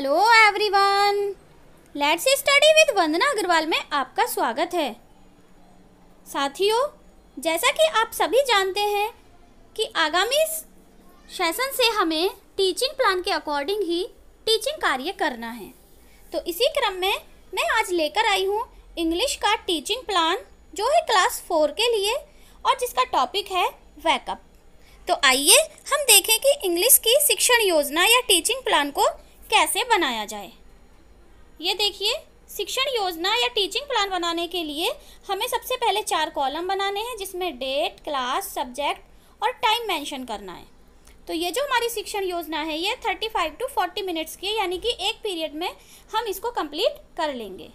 hello everyone let's study with Vandana Agarwal में आपका स्वागत है साथियों जैसा कि आप सभी जानते हैं कि आगामी सेशन से हमें टीचिंग प्लान के अकॉर्डिंग ही टीचिंग कार्य करना है तो इसी क्रम में मैं आज लेकर आई हूँ इंग्लिश का टीचिंग प्लान जो है क्लास फोर के लिए और जिसका टॉपिक है वैकअप तो आइए हम देखें कि इंग्लिश की शिक्षण योजना या टीचिंग प्लान को कैसे बनाया जाए ये देखिए शिक्षण योजना या टीचिंग प्लान बनाने के लिए हमें सबसे पहले चार कॉलम बनाने हैं जिसमें डेट क्लास सब्जेक्ट और टाइम मेंशन करना है तो ये जो हमारी शिक्षण योजना है ये thirty five to forty minutes की यानी कि एक पीरियड में हम इसको कंप्लीट कर लेंगे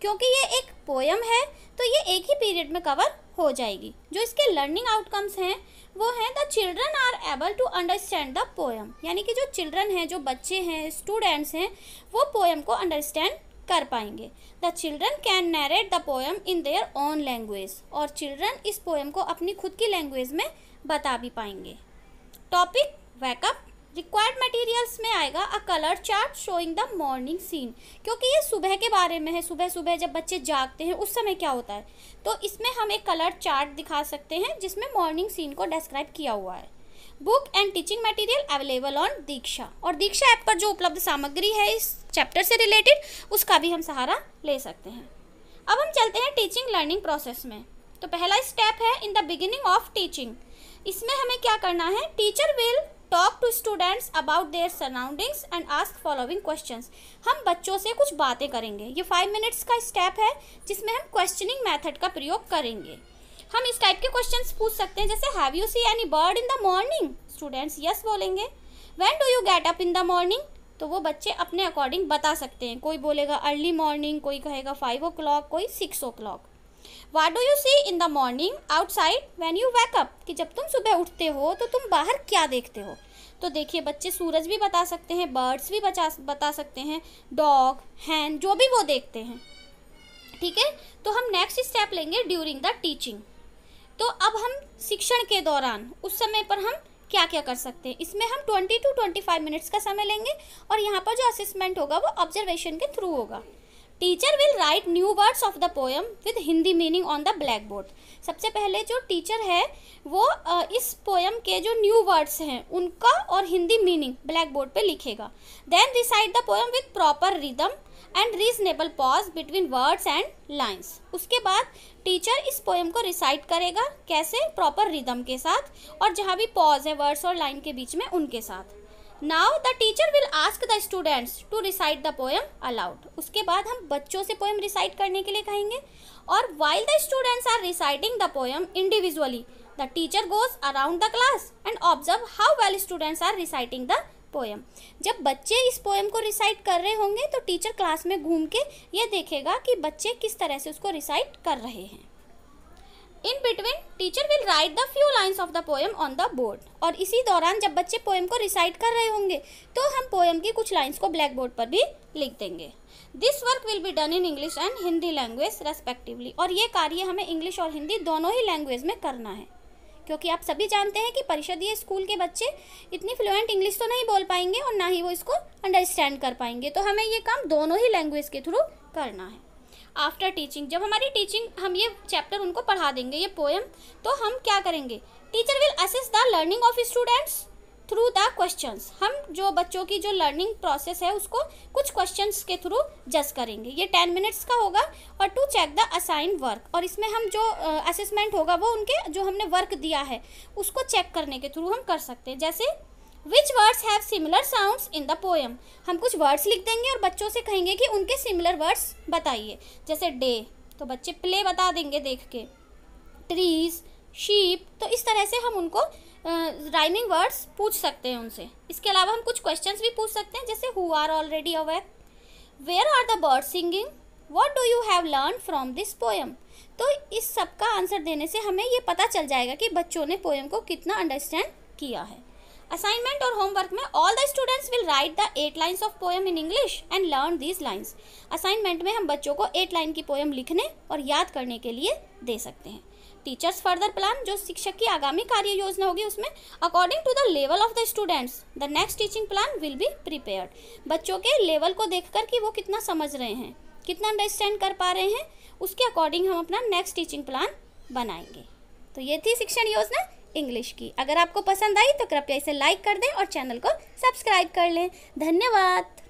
क्योंकि ये एक पोयम है तो ये एक ही पीरियड में कवर हो जाएगी जो इसके लर्निंग आउटकम्स हैं वो है the children are able to understand the poem यानी कि जो चिल्ड्रन हैं जो बच्चे हैं स्टूडेंट्स हैं वो पोएम को अंडरस्टैंड कर पाएंगे the children can narrate the poem in their own language और चिल्ड्रन इस पोएम को अपनी खुद की लैंग्वेज में बता भी पाएंगे टॉपिक वैकअप रिक्वायर्ड मटेरियल्स में आएगा a colour chart showing the morning scene क्योंकि ये सुबह के बारे में है सुबह सुबह जब बच्चे जागते हैं उस समय क्या होता है तो इसमें हम एक कलर चार्ट दिखा सकते हैं जिसमें मॉर्निंग सीन को डिस्क्राइब किया हुआ है book and teaching material available on Diksha और दीक्षा ऐप पर जो उपलब्ध सामग्री है इस चैप्टर से रिलेटेड उसका भी हम सहारा ले सकते हैं अब हम चलते हैं टीचिंग लर्निंग प्रोसेस में तो पहला स्टेप है in the beginning of teaching इसमें हमें क्या करना है teacher will talk to students about their surroundings and ask following question हम बच्चों से कुछ बातें करेंगे ये फाइव मिनट्स का स्टेप है जिसमें हम क्वेश्चनिंग मैथड का प्रयोग करेंगे हम इस टाइप के क्वेश्चन पूछ सकते हैं जैसे have you see any bird in the morning students yes बोलेंगे when do you get up in the morning तो वो बच्चे अपने अकॉर्डिंग बता सकते हैं कोई बोलेगा अर्ली मॉर्निंग कोई कहेगा फाइव ओ क्लॉक कोई six o'clock what do you see in the morning outside when you wake up कि जब तुम सुबह उठते हो तो तुम बाहर क्या देखते हो तो देखिए बच्चे सूरज भी बता सकते हैं बर्ड्स भी बचा बता सकते हैं डॉग हैं जो भी वो देखते हैं ठीक है तो हम नेक्स्ट स्टेप लेंगे ड्यूरिंग द टीचिंग तो अब हम शिक्षण के दौरान उस समय पर हम क्या क्या कर सकते हैं इसमें हम 20 टू 25 मिनट्स का समय लेंगे और यहाँ पर जो असेसमेंट होगा वो ऑब्जर्वेशन के थ्रू होगा teacher will write new words of the poem with Hindi meaning on the black board सबसे पहले जो टीचर है वो इस पोएम के जो न्यू वर्ड्स हैं उनका और हिंदी मीनिंग ब्लैक बोर्ड पर लिखेगा then recite the poem with proper rhythm and reasonable pause between words and lines उसके बाद टीचर इस पोएम को रिसाइट करेगा कैसे प्रॉपर रिदम के साथ और जहाँ भी पॉज है वर्ड्स और लाइन के बीच में उनके साथ now the teacher will ask the students to recite the poem aloud उसके बाद हम बच्चों से पोएम रिसाइट करने के लिए कहेंगे और while the students are reciting the poem individually the teacher goes around the class and observe how well students are reciting the poem जब बच्चे इस पोएम को रिसाइट कर रहे होंगे तो टीचर क्लास में घूम के ये देखेगा कि बच्चे किस तरह से उसको रिसाइट कर रहे हैं in between teacher will write the few lines of the poem on the board और इसी दौरान जब बच्चे पोएम को रिसाइट कर रहे होंगे तो हम पोएम की कुछ लाइन्स को ब्लैक बोर्ड पर भी लिख देंगे this work will be done in English and Hindi language respectively और ये कार्य हमें इंग्लिश और हिंदी दोनों ही लैंग्वेज में करना है क्योंकि आप सभी जानते हैं कि परिषदीय स्कूल के बच्चे इतनी फ्लुएंट इंग्लिश तो नहीं बोल पाएंगे और ना ही वो इसको अंडरस्टैंड कर पाएंगे तो हमें ये काम दोनों ही लैंग्वेज के थ्रू करना है आफ्टर टीचिंग जब हमारी टीचिंग हम ये चैप्टर उनको पढ़ा देंगे ये पोएम तो हम क्या करेंगे teacher will assist the learning of students through the questions हम जो बच्चों की जो लर्निंग प्रोसेस है उसको कुछ क्वेश्चंस के थ्रू जज करेंगे ये टेन मिनट्स का होगा और to check the assign work और इसमें हम जो असेसमेंट होगा वो उनके जो हमने वर्क दिया है उसको चेक करने के थ्रू हम कर सकते हैं जैसे which words have similar sounds in the poem हम कुछ वर्ड्स लिख देंगे और बच्चों से कहेंगे कि उनके सिमिलर वर्ड्स बताइए जैसे डे तो बच्चे प्ले बता देंगे देख के ट्रीज शीप तो इस तरह से हम उनको राइमिंग वर्ड्स पूछ सकते हैं उनसे इसके अलावा हम कुछ क्वेश्चन भी पूछ सकते हैं जैसे who are already aware where are the bird singing what do you have learn from this poem तो इस सब का आंसर देने से हमें ये पता चल जाएगा कि बच्चों ने पोएम को कितना अंडरस्टैंड किया है असाइनमेंट और होमवर्क में all the students will write the eight lines of poem in English and learn these lines assignment में हम बच्चों को एट लाइन की पोएम लिखने और याद करने के लिए दे सकते हैं टीचर्स फर्दर प्लान जो शिक्षक की आगामी कार्य योजना होगी उसमें according to the level of the students the next teaching plan will be prepared बच्चों के लेवल को देख कि वो कितना समझ रहे हैं कितना अंडरस्टैंड कर पा रहे हैं उसके अकॉर्डिंग हम अपना नेक्स्ट टीचिंग प्लान बनाएंगे तो ये थी शिक्षण योजना इंग्लिश की अगर आपको पसंद आई तो कृपया इसे लाइक कर दें और चैनल को सब्सक्राइब कर लें धन्यवाद